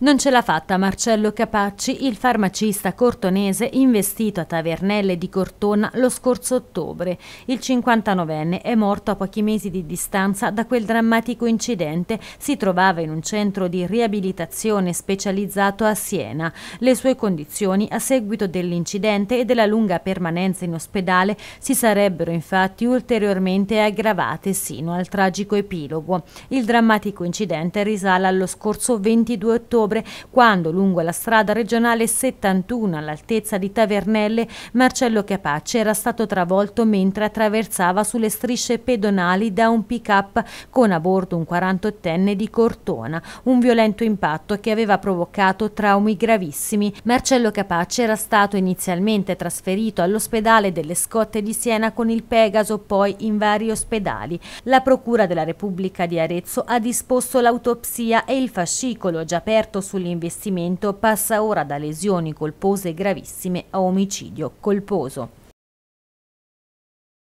Non ce l'ha fatta Marcello Capacci, il farmacista cortonese investito a Tavernelle di Cortona lo scorso ottobre. Il 59enne è morto a pochi mesi di distanza da quel drammatico incidente. Si trovava in un centro di riabilitazione specializzato a Siena. Le sue condizioni a seguito dell'incidente e della lunga permanenza in ospedale si sarebbero infatti ulteriormente aggravate sino al tragico epilogo. Il drammatico incidente risale allo scorso 22 ottobre ottobre, quando lungo la strada regionale 71 all'altezza di Tavernelle, Marcello Capace era stato travolto mentre attraversava sulle strisce pedonali da un pick-up con a bordo un 48enne di Cortona, un violento impatto che aveva provocato traumi gravissimi. Marcello Capace era stato inizialmente trasferito all'ospedale delle Scotte di Siena con il Pegaso, poi in vari ospedali. La Procura della Repubblica di Arezzo ha disposto l'autopsia e il fascicolo già aperto impatto sull'investimento passa ora da lesioni colpose gravissime a omicidio colposo.